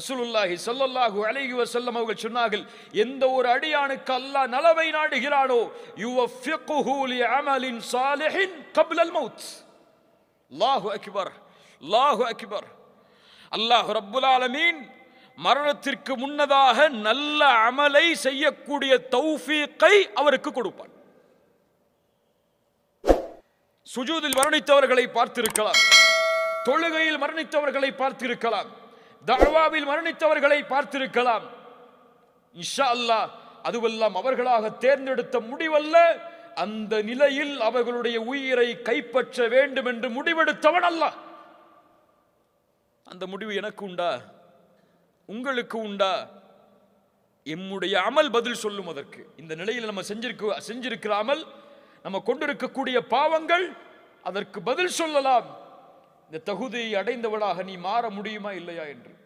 ரசூலுல்லாஹி சொல்லல்லாஹு அலைஹி வசல்லம் அவர்கள் சொன்னார்கள் எந்த ஒரு அடியானுக்கு அல்லாஹ் நலவை நாடுகிறானோ யுவஃபிக்குஹு அமலின் சாலிஹின் கப்லல் மௌத் அல்லாஹு அக்பர் அல்லாஹு அக்பர் அல்லாஹ் ரப்புல் ஆலமீன் மரணத்திற்கு முன்னதாக நல்ல அமலை செய்யக்கூடிய தௌஃபீக்கை அவருக்கு கொடுப்பான் சுஜூதில் மரணித்தவர்களை பார்த்திருக்கலாம் தொழுகையில் மரணித்தவர்களை பார்த்திருக்கலாம் தழவாவில் மரணித்தவர்களை பார்த்திருக்கலாம் இஷா அதுவெல்லாம் அவர்களாக தேர்ந்தெடுத்த முடிவல்ல அந்த நிலையில் அவர்களுடைய உயிரை கைப்பற்ற வேண்டும் என்று முடிவெடுத்தவன் அல்ல அந்த முடிவு எனக்கு உண்டா உங்களுக்கு உண்டா எம்முடைய அமல் பதில் சொல்லும் அதற்கு இந்த நிலையில் நம்ம செஞ்சிருக்க செஞ்சிருக்கிற அமல் நம்ம கொண்டிருக்கக்கூடிய பாவங்கள் அதற்கு பதில் சொல்லலாம் இந்த தகுதியை அடைந்தவளாக நீ மாற முடியுமா இல்லையா என்று